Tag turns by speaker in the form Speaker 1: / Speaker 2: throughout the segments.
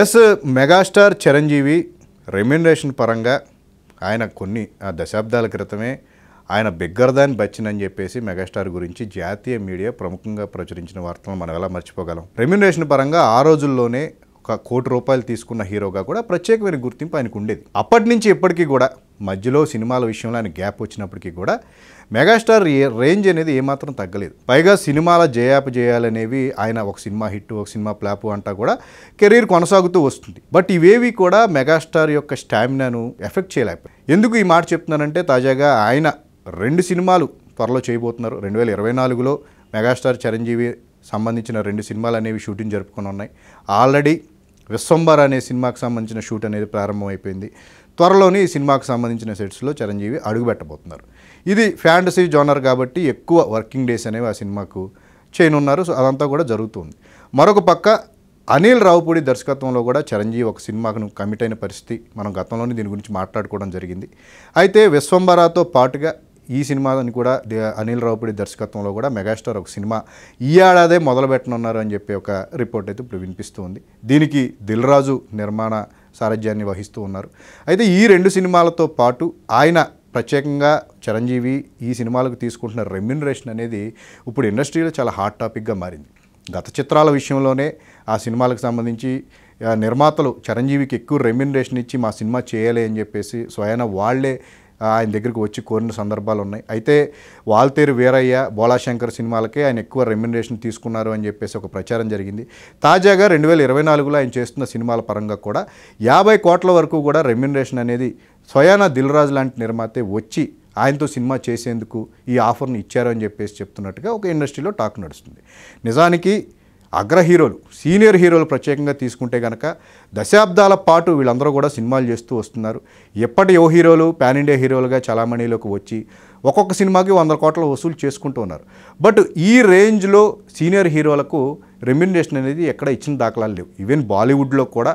Speaker 1: yes megastar Chiranjeevi remuneration పరంగా ఆయన కొన్ని దశాబ్దాల క్రితమే ఆయన బిగ్గర్ దాన్ చెప్పేసి మెగాస్టార్ గురించి జాతీయ మీడియా ప్రముఖంగా ప్రచురించిన వార్తలను మనం ఎలా మర్చిపోగలం రెమ్యునరేషన్ పరంగా ఆ రోజుల్లోనే ఒక కోటి రూపాయలు తీసుకున్న హీరోగా కూడా ప్రత్యేకమైన గుర్తింపు ఆయనకు ఉండేది అప్పటి నుంచి ఇప్పటికీ కూడా మధ్యలో సినిమాల విషయంలో ఆయన గ్యాప్ వచ్చినప్పటికీ కూడా మెగాస్టార్ రేంజ్ అనేది ఏమాత్రం తగ్గలేదు పైగా సినిమాల జయాపు జయాలనేవి ఆయన ఒక సినిమా హిట్ ఒక సినిమా ప్లాపు అంటా కూడా కెరీర్ కొనసాగుతూ వస్తుంది బట్ ఇవేవి కూడా మెగాస్టార్ యొక్క స్టామినాను ఎఫెక్ట్ చేయలేకపోయాయి ఎందుకు ఈ మాట చెప్తున్నానంటే తాజాగా ఆయన రెండు సినిమాలు త్వరలో చేయబోతున్నారు రెండు వేల ఇరవై నాలుగులో మెగాస్టార్ చిరంజీవి సంబంధించిన రెండు సినిమాలు అనేవి షూటింగ్ జరుపుకొని ఉన్నాయి ఆల్రెడీ విశ్వంబర్ అనే సినిమాకి సంబంధించిన షూట్ అనేది ప్రారంభమైపోయింది త్వరలోనే ఈ సినిమాకు సంబంధించిన సెట్స్లో చిరంజీవి అడుగుపెట్టబోతున్నారు ఇది ఫ్యాంటసీ జోనర్ కాబట్టి ఎక్కువ వర్కింగ్ డేస్ అనేవి ఆ సినిమాకు చేయనున్నారు సో అదంతా కూడా జరుగుతుంది మరొక పక్క అనిల్ రావుపూడి దర్శకత్వంలో కూడా చిరంజీవి ఒక సినిమాకు కమిట్ అయిన పరిస్థితి మనం గతంలోనే దీని గురించి మాట్లాడుకోవడం జరిగింది అయితే విశ్వంబరాతో పాటుగా ఈ సినిమాని కూడా అనిల్ రావుపూడి దర్శకత్వంలో కూడా మెగాస్టార్ ఒక సినిమా ఈ ఏడాదే మొదలుపెట్టనున్నారు అని చెప్పి ఒక రిపోర్ట్ అయితే ఇప్పుడు వినిపిస్తుంది దీనికి దిల్రాజు నిర్మాణ సారథ్యాన్ని వహిస్తూ ఉన్నారు అయితే ఈ రెండు సినిమాలతో పాటు ఆయన ప్రత్యేకంగా చిరంజీవి ఈ సినిమాలకు తీసుకుంటున్న రెమ్యునరేషన్ అనేది ఇప్పుడు ఇండస్ట్రీలో చాలా హాట్ టాపిక్గా మారింది గత చిత్రాల విషయంలోనే ఆ సినిమాలకు సంబంధించి నిర్మాతలు చిరంజీవికి ఎక్కువ రెమ్యునరేషన్ ఇచ్చి మా సినిమా చేయాలి అని చెప్పేసి స్వయాన వాళ్లే ఆయన దగ్గరికి వచ్చి కోరిన సందర్భాలు ఉన్నాయి అయితే వాల్తేరు వీరయ్య బోళాశంకర్ సినిమాలకే ఆయన ఎక్కువ రెమ్యునరేషన్ తీసుకున్నారు అని చెప్పేసి ఒక ప్రచారం జరిగింది తాజాగా రెండు వేల ఇరవై నాలుగులో ఆయన చేస్తున్న సినిమాల పరంగా కూడా యాభై కోట్ల వరకు కూడా రెమ్యునరేషన్ అనేది స్వయానా దిల్రాజ్ లాంటి నిర్మాతే వచ్చి ఆయనతో సినిమా చేసేందుకు ఈ ఆఫర్ని ఇచ్చారు అని చెప్పేసి చెప్తున్నట్టుగా ఒక ఇండస్ట్రీలో టాక్ నడుస్తుంది నిజానికి అగ్ర హీరోలు సీనియర్ హీరోలు ప్రత్యేకంగా తీసుకుంటే కనుక దశాబ్దాల పాటు వీళ్ళందరూ కూడా సినిమాలు చేస్తూ వస్తున్నారు ఎప్పటి యో హీరోలు పాన్ ఇండియా హీరోలుగా చలామణిలోకి వచ్చి ఒక్కొక్క సినిమాకి వంద కోట్ల వసూలు చేసుకుంటూ ఉన్నారు బట్ ఈ రేంజ్లో సీనియర్ హీరోలకు రెమ్యునరేషన్ అనేది ఎక్కడ ఇచ్చిన దాఖలాలు లేవు ఈవెన్ బాలీవుడ్లో కూడా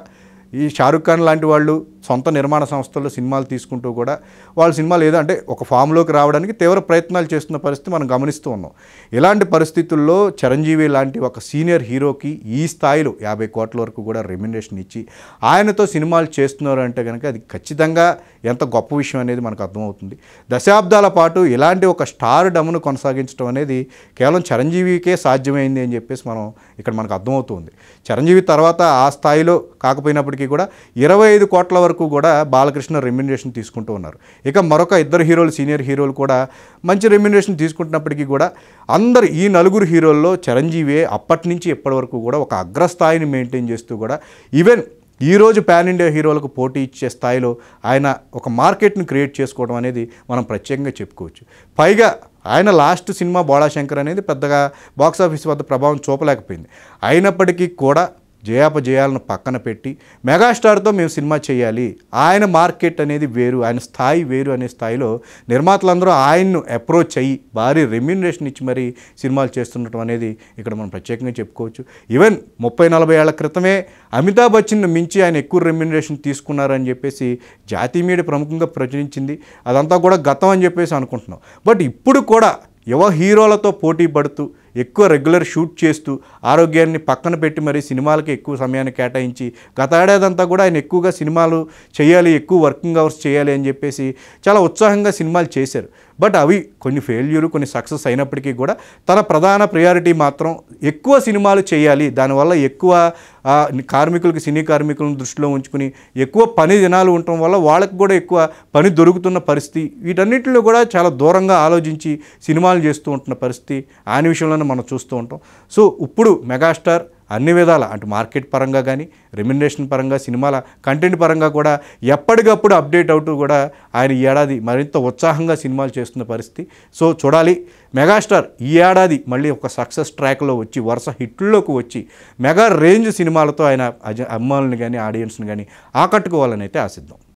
Speaker 1: ఈ షారుఖ్ ఖాన్ లాంటి వాళ్ళు సొంత నిర్మాణ సంస్థల్లో సినిమాలు తీసుకుంటూ కూడా వాళ్ళ సినిమాలు ఏదో అంటే ఒక ఫామ్లోకి రావడానికి తీవ్ర ప్రయత్నాలు చేస్తున్న పరిస్థితి మనం గమనిస్తూ ఉన్నాం ఇలాంటి పరిస్థితుల్లో చిరంజీవి లాంటి ఒక సీనియర్ హీరోకి ఈ స్థాయిలో యాభై కోట్ల వరకు కూడా రెమ్యునేషన్ ఇచ్చి ఆయనతో సినిమాలు చేస్తున్నారు అంటే కనుక అది ఖచ్చితంగా ఎంత గొప్ప విషయం అనేది మనకు అర్థమవుతుంది దశాబ్దాల పాటు ఇలాంటి ఒక స్టార్ డమ్ను కొనసాగించడం అనేది కేవలం చిరంజీవికే సాధ్యమైంది అని చెప్పేసి మనం ఇక్కడ మనకు అర్థమవుతుంది చిరంజీవి తర్వాత ఆ స్థాయిలో కాకపోయినప్పటికీ కూడా ఇరవై ఐదు కోట్ల వరకు వరకు కూడా బాలకృష్ణ రెమ్యునరేషన్ తీసుకుంటూ ఉన్నారు ఇక మరొక ఇద్దరు హీరోలు సీనియర్ హీరోలు కూడా మంచి రెమ్యునరేషన్ తీసుకుంటున్నప్పటికీ కూడా అందరు ఈ నలుగురు హీరోల్లో చిరంజీవి అప్పటి నుంచి ఇప్పటి వరకు కూడా ఒక అగ్రస్థాయిని మెయింటైన్ చేస్తూ కూడా ఈవెన్ ఈరోజు పాన్ ఇండియా హీరోలకు పోటీ ఇచ్చే స్థాయిలో ఆయన ఒక మార్కెట్ని క్రియేట్ చేసుకోవడం అనేది మనం ప్రత్యేకంగా చెప్పుకోవచ్చు పైగా ఆయన లాస్ట్ సినిమా బోళాశంకర్ అనేది పెద్దగా బాక్సాఫీస్ వద్ద ప్రభావం చూపలేకపోయింది అయినప్పటికీ కూడా జయాపజయాలను పక్కన పెట్టి మెగాస్టార్తో మేము సినిమా చేయాలి ఆయన మార్కెట్ అనేది వేరు ఆయన స్థాయి వేరు అనే స్థాయిలో నిర్మాతలందరూ ఆయన్ను అప్రోచ్ అయ్యి భారీ రెమ్యూనరేషన్ ఇచ్చి మరీ సినిమాలు చేస్తుండటం అనేది ఇక్కడ మనం ప్రత్యేకంగా చెప్పుకోవచ్చు ఈవెన్ ముప్పై నలభై ఏళ్ల క్రితమే అమితాబ్ బచ్చన్ను మించి ఆయన ఎక్కువ రెమ్యూనరేషన్ తీసుకున్నారని చెప్పేసి జాతీయ మీడియా ప్రముఖంగా ప్రచురించింది అదంతా కూడా గతం అని చెప్పేసి అనుకుంటున్నాం బట్ ఇప్పుడు కూడా యువ హీరోలతో పోటీ పడుతూ ఎక్కువ రెగ్యులర్ షూట్ చేస్తూ ఆరోగ్యాన్ని పక్కన పెట్టి మరి సినిమాలకి ఎక్కువ సమయాన్ని కేటాయించి గత ఏడాదంతా కూడా ఆయన ఎక్కువగా సినిమాలు చేయాలి ఎక్కువ వర్కింగ్ అవర్స్ చేయాలి అని చెప్పేసి చాలా ఉత్సాహంగా సినిమాలు చేశారు బట్ అవి కొన్ని ఫెయిల్యూర్ కొన్ని సక్సెస్ అయినప్పటికీ కూడా తన ప్రధాన ప్రయారిటీ మాత్రం ఎక్కువ సినిమాలు చేయాలి దానివల్ల ఎక్కువ కార్మికులకి సినీ కార్మికులను దృష్టిలో ఉంచుకుని ఎక్కువ పని దినాలు ఉండటం వల్ల వాళ్ళకు కూడా ఎక్కువ పని దొరుకుతున్న పరిస్థితి వీటన్నిటిలో కూడా చాలా దూరంగా ఆలోచించి సినిమాలు చేస్తూ ఉంటున్న పరిస్థితి ఆయన విషయంలోనే మనం చూస్తూ ఉంటాం సో ఇప్పుడు మెగాస్టార్ అన్ని విధాల అంటే మార్కెట్ పరంగా కానీ రెమ్యునరేషన్ పరంగా సినిమాల కంటెంట్ పరంగా కూడా ఎప్పటికప్పుడు అప్డేట్ అవుతూ కూడా ఆయన ఈ ఏడాది మరింత ఉత్సాహంగా సినిమాలు చేస్తున్న పరిస్థితి సో చూడాలి మెగాస్టార్ ఈ ఏడాది మళ్ళీ ఒక సక్సెస్ ట్రాక్లో వచ్చి వరుస హిట్లలోకి వచ్చి మెగా రేంజ్ సినిమాలతో ఆయన అభిమానులను కానీ ఆడియన్స్ని కానీ ఆకట్టుకోవాలని అయితే ఆశిద్దాం